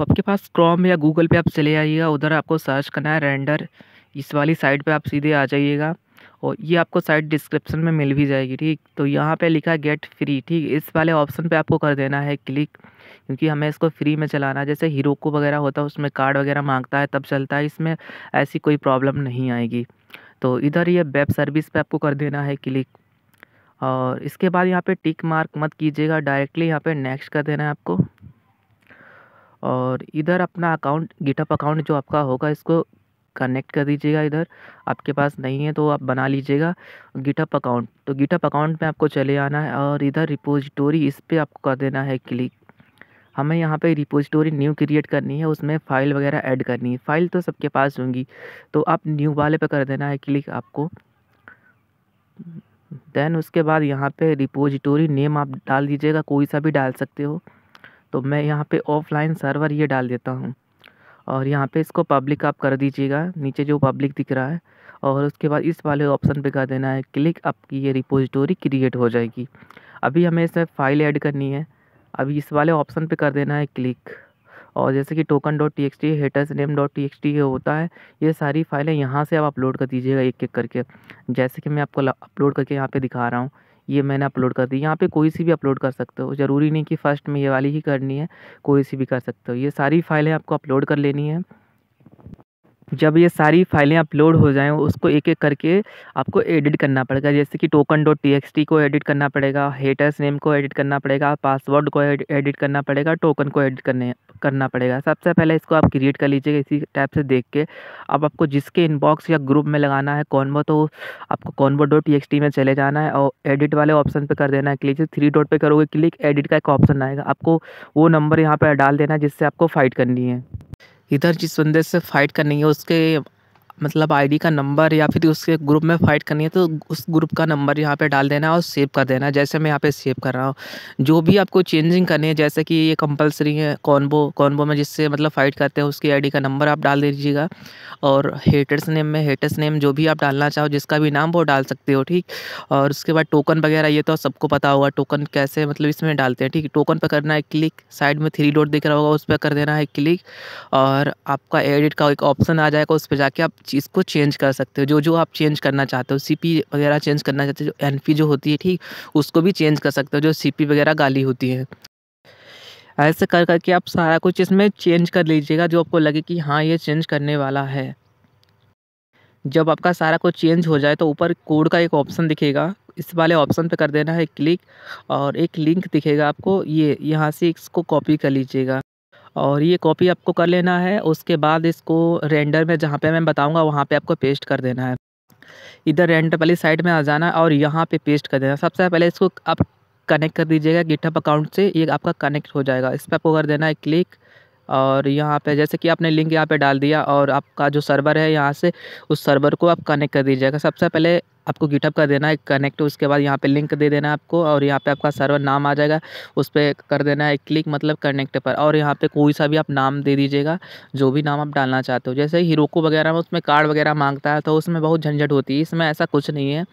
आपके पास क्रोम या गूगल पे आप चले आइएगा उधर आपको सर्च करना है रेंडर इस वाली साइट पे आप सीधे आ जाइएगा और ये आपको साइट डिस्क्रिप्शन में मिल भी जाएगी ठीक तो यहाँ पे लिखा है गेट फ्री ठीक इस वाले ऑप्शन पे आपको कर देना है क्लिक क्योंकि हमें इसको फ्री में चलाना है जैसे हीरो को वगैरह होता है उसमें कार्ड वगैरह मांगता है तब चलता है इसमें ऐसी कोई प्रॉब्लम नहीं आएगी तो इधर ये वेब सर्विस पर आपको कर देना है क्लिक और इसके बाद यहाँ पर टिक मार्क मत कीजिएगा डायरेक्टली यहाँ पर नेक्स्ट कर देना है आपको और इधर अपना अकाउंट गिटअप अकाउंट जो आपका होगा इसको कनेक्ट कर दीजिएगा इधर आपके पास नहीं है तो आप बना लीजिएगा गिटअप अकाउंट तो गिटअप अकाउंट में आपको चले आना है और इधर रिपोजिटोरी इस पर आपको कर देना है क्लिक हमें यहाँ पे रिपोजिटोरी न्यू क्रिएट करनी है उसमें फ़ाइल वगैरह ऐड करनी है फ़ाइल तो सबके पास होंगी तो आप न्यू वाले पे कर देना है क्लिक आपको देन उसके बाद यहाँ पे रिपोजिटोरी नेम आप डाल दीजिएगा कोई सा भी डाल सकते हो तो मैं यहाँ पे ऑफलाइन सर्वर ये डाल देता हूँ और यहाँ पे इसको पब्लिक आप कर दीजिएगा नीचे जो पब्लिक दिख रहा है और उसके बाद इस वाले ऑप्शन पे कर देना है क्लिक आपकी ये रिपोजिटोरी क्रिएट हो जाएगी अभी हमें इसमें फ़ाइल ऐड करनी है अभी इस वाले ऑप्शन पे कर देना है क्लिक और जैसे कि token dot T X T haters name dot T X T ये होता है ये सारी फाइलें यहाँ से आप अपलोड कर दीजिएगा एक एक करके जैसे कि मैं आपको अपलोड करके यहाँ पे दिखा रहा हूँ ये मैंने अपलोड कर दी यहाँ पे कोई सी भी अपलोड कर सकते हो ज़रूरी नहीं कि फ़र्स्ट में ये वाली ही करनी है कोई सी भी कर सकते हो ये सारी फाइलें आपको अपलोड कर लेनी है जब ये सारी फाइलें अपलोड हो जाएं उसको एक एक करके आपको एडिट करना पड़ेगा जैसे कि टोकन डॉट टी को एडिट करना पड़ेगा हेटर्स नेम को एडिट करना पड़ेगा पासवर्ड को एडिट करना पड़ेगा टोकन को एडिट करने करना पड़ेगा सबसे पहले इसको आप क्रिएट कर लीजिएगा इसी टाइप से देख के अब आपको जिसके इनबॉक्स या ग्रुप में लगाना है कॉन्बो तो आपको कॉन्बो डॉट टी में चले जाना है और एडिट वाले ऑप्शन पर कर देना है क्लिक थ्री डॉट पर करोगे क्लिक एडिट का एक ऑप्शन आएगा आपको वो नंबर यहाँ पर डाल देना है जिससे आपको फाइट करनी है इधर जिस बंदे से फाइट करनी है उसके मतलब आईडी का नंबर या फिर उसके ग्रुप में फाइट करनी है तो उस ग्रुप का नंबर यहाँ पे डाल देना और सेव कर देना जैसे मैं यहाँ पे सेव कर रहा हूँ जो भी आपको चेंजिंग करनी है जैसे कि ये कंपलसरी है कॉन्बो कॉन्बो में जिससे मतलब फाइट करते हैं उसकी आई का नंबर आप डाल दीजिएगा और हेटर्स नेम में हेटर्स नेम जो भी आप डालना चाहो जिसका भी नाम वो डाल सकते हो ठीक और उसके बाद टोकन वगैरह ये तो सबको पता होगा टोकन कैसे मतलब इसमें डालते हैं ठीक टोकन पर करना है क्लिक साइड में थ्री डोट दिख रहा होगा उस पर कर देना है क्लिक और आपका एडिट का एक ऑप्शन आ जाएगा उस पर जाके आप चीज़ को चेंज कर सकते हो जो जो आप चेंज करना चाहते हो सीपी वगैरह चेंज करना चाहते हो जो एनपी जो होती है ठीक उसको भी चेंज कर सकते हो जो सीपी वगैरह गाली होती है ऐसे कर करके आप सारा कुछ इसमें चेंज कर लीजिएगा जो आपको लगे कि हाँ ये चेंज करने वाला है जब आपका सारा कुछ चेंज हो जाए तो ऊपर कोड का एक ऑप्शन दिखेगा इस वाले ऑप्शन पर कर देना है क्लिक और एक लिंक दिखेगा आपको ये यहाँ से इसको कॉपी कर लीजिएगा और ये कॉपी आपको कर लेना है उसके बाद इसको रेंडर में जहाँ पे मैं बताऊँगा वहाँ पे आपको पेस्ट कर देना है इधर रेंडर वाली साइड में आ जाना और यहाँ पे पेस्ट कर देना सबसे पहले इसको आप कनेक्ट कर दीजिएगा गिटअप अकाउंट से ये आपका कनेक्ट हो जाएगा इस पर आपको कर देना है क्लिक और यहाँ पे जैसे कि आपने लिंक यहाँ पे डाल दिया और आपका जो सर्वर है यहाँ से उस सर्वर को आप कनेक्ट कर दीजिएगा सबसे पहले आपको गिटअप कर देना है कनेक्ट उसके बाद यहाँ पे लिंक दे देना है आपको और यहाँ पे आपका सर्वर नाम आ जाएगा उस पर कर देना है क्लिक मतलब कनेक्ट पर और यहाँ पे कोई सा भी आप नाम दे दीजिएगा जो भी नाम आप डालना चाहते हो जैसे हीरोको वगैरह में उसमें कार्ड वगैरह मांगता है तो उसमें बहुत झंझट होती है इसमें ऐसा कुछ नहीं है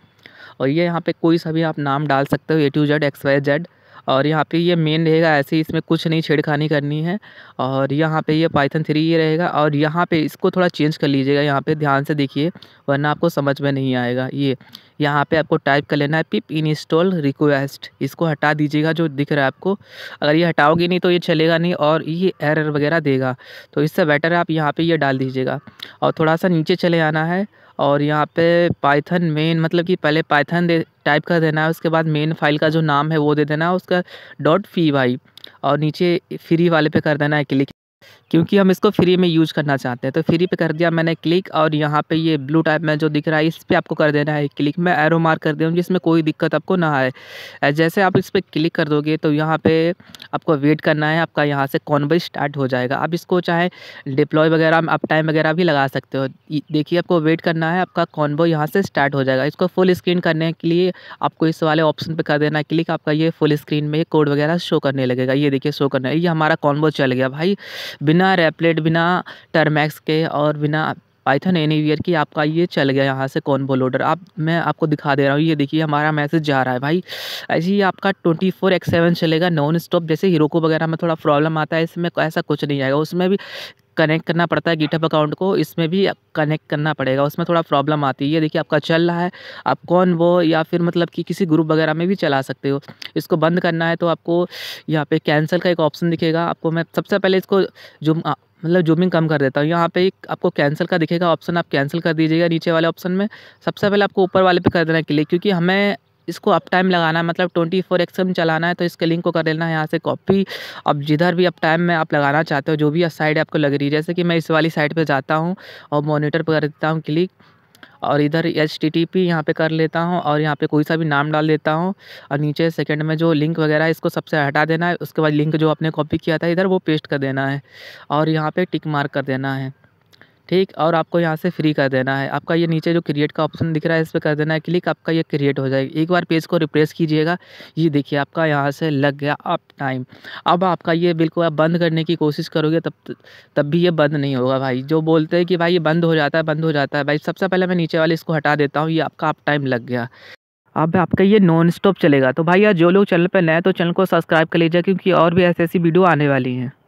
और ये यहाँ पर कोई सा भी आप नाम डाल सकते हो A to Z X Y Z और यहाँ पे ये मेन रहेगा ऐसे ही इसमें कुछ नहीं छेड़खानी करनी है और यहाँ पे ये पाइथन थ्री ये रहेगा और यहाँ पे इसको थोड़ा चेंज कर लीजिएगा यहाँ पे ध्यान से देखिए वरना आपको समझ में नहीं आएगा ये यहाँ पे आपको टाइप कर लेना है पिप इंस्टॉल रिक्वेस्ट इसको हटा दीजिएगा जो दिख रहा है आपको अगर ये हटाओगे नहीं तो ये चलेगा नहीं और ये एरर वगैरह देगा तो इससे बेटर है आप यहाँ पे ये डाल दीजिएगा और थोड़ा सा नीचे चले आना है और यहाँ पे पाइथन मेन मतलब कि पहले पाइथन टाइप कर देना है उसके बाद मेन फाइल का जो नाम है वो दे देना है उसका डॉट फी वाई और नीचे फ्री वाले पर कर देना है क्लिक क्योंकि हम इसको फ्री में यूज करना चाहते हैं तो फ्री पे कर दिया मैंने क्लिक और यहाँ पे ये ब्लू टाइप में जो दिख रहा है इस पर आपको कर देना है क्लिक मैं एरो मार कर दूँ जिसमें कोई दिक्कत आपको ना आए जैसे आप इस पर क्लिक कर दोगे तो यहाँ पर आपको वेट करना है आपका यहाँ से कॉन्वे स्टार्ट हो जाएगा आप इसको चाहे डिप्लॉय वगैरह आप टाइम वगैरह भी लगा सकते हो देखिए आपको वेट करना है आपका कॉन्वो यहाँ से स्टार्ट हो जाएगा इसको फुल स्क्रीन करने के लिए आपको इस वाले ऑप्शन पर कर देना क्लिक आपका ये फुल स्क्रीन में ये कोड वगैरह शो करने लगेगा ये देखिए शो करना है ये हमारा कॉन्वो चल गया भाई बिना रेपलेट बिना टर्मैक्स के और बिना पाइथन एनीवियर की आपका ये चल गया यहाँ से कौन बोलोडर आप मैं आपको दिखा दे रहा हूँ ये देखिए हमारा मैसेज जा रहा है भाई ऐसे ही आपका ट्वेंटी फोर एक्स सेवन चलेगा नॉन स्टॉप जैसे हीरो को वगैरह में थोड़ा प्रॉब्लम आता है इसमें ऐसा कुछ नहीं आएगा उसमें भी कनेक्ट करना पड़ता है गिटअप अकाउंट को इसमें भी कनेक्ट करना पड़ेगा उसमें थोड़ा प्रॉब्लम आती है ये देखिए आपका चल रहा है आप कौन वो या फिर मतलब कि किसी ग्रुप वगैरह में भी चला सकते हो इसको बंद करना है तो आपको यहाँ पे कैंसिल का एक ऑप्शन दिखेगा आपको मैं सबसे पहले इसको जुम मतलब जूमिंग कम कर देता हूँ यहाँ पे एक आपको कैंसिल का दिखेगा ऑप्शन आप कैंसिल कर दीजिएगा नीचे वाले ऑप्शन में सबसे पहले आपको ऊपर वाले पे कर देना क्लिक क्योंकि हमें इसको अप टाइम लगाना है मतलब ट्वेंटी फोर एक्सएम चलाना है तो इसके लिंक को कर लेना है यहाँ से कॉपी अब जिधर भी अप टाइम में आप लगाना चाहते हो जो भी साइड आपको लग रही है जैसे कि मैं इस वाली साइड पर जाता हूँ और मोनीटर पर कर देता हूँ क्लिक और इधर एच टी टी पी यहाँ पर कर लेता हूँ और यहाँ पे कोई सा भी नाम डाल देता हूँ और नीचे सेकंड में जो लिंक वगैरह है इसको सबसे हटा देना है उसके बाद लिंक जो आपने कॉपी किया था इधर वो पेस्ट कर देना है और यहाँ पे टिक मार्क कर देना है ठीक और आपको यहाँ से फ्री कर देना है आपका ये नीचे जो क्रिएट का ऑप्शन दिख रहा है इस पर कर देना है क्लिक आपका ये क्रिएट हो जाएगा एक बार पेज को रिप्लेस कीजिएगा ये देखिए आपका यहाँ से लग गया अब टाइम अब आपका ये बिल्कुल आप बंद करने की कोशिश करोगे तब तब भी ये बंद नहीं होगा भाई जो बोलते हैं कि भाई ये बंद हो जाता है बंद हो जाता है भाई सबसे पहले मैं नीचे वाले इसको हटा देता हूँ ये आपका आप टाइम लग गया अब आपका ये नॉन स्टॉप चलेगा तो भाई यार जो लोग चैनल पर नए तो चैनल को सब्सक्राइब कर लीजिए क्योंकि और भी ऐसी ऐसी वीडियो आने वाली हैं